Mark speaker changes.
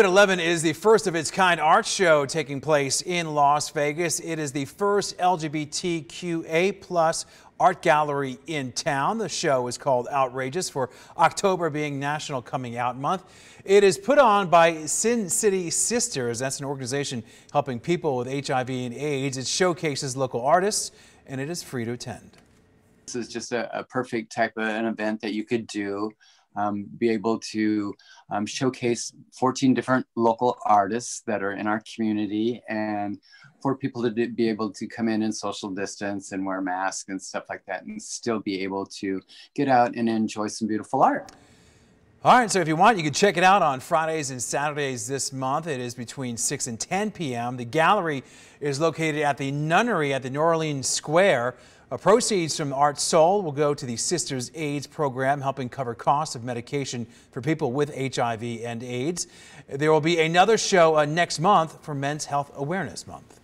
Speaker 1: Quit 11 is the first of its kind art show taking place in Las Vegas. It is the first LGBTQA plus art gallery in town. The show is called Outrageous for October being National Coming Out Month. It is put on by Sin City Sisters. That's an organization helping people with HIV and AIDS. It showcases local artists and it is free to attend.
Speaker 2: This is just a, a perfect type of an event that you could do um, be able to um, showcase 14 different local artists that are in our community and for people to be able to come in and social distance and wear masks and stuff like that and still be able to get out and enjoy some beautiful art.
Speaker 1: All right, so if you want, you can check it out on Fridays and Saturdays this month. It is between 6 and 10 p.m. The gallery is located at the Nunnery at the New Orleans Square. Proceeds from Art Soul will go to the Sisters AIDS program, helping cover costs of medication for people with HIV and AIDS. There will be another show uh, next month for Men's Health Awareness Month.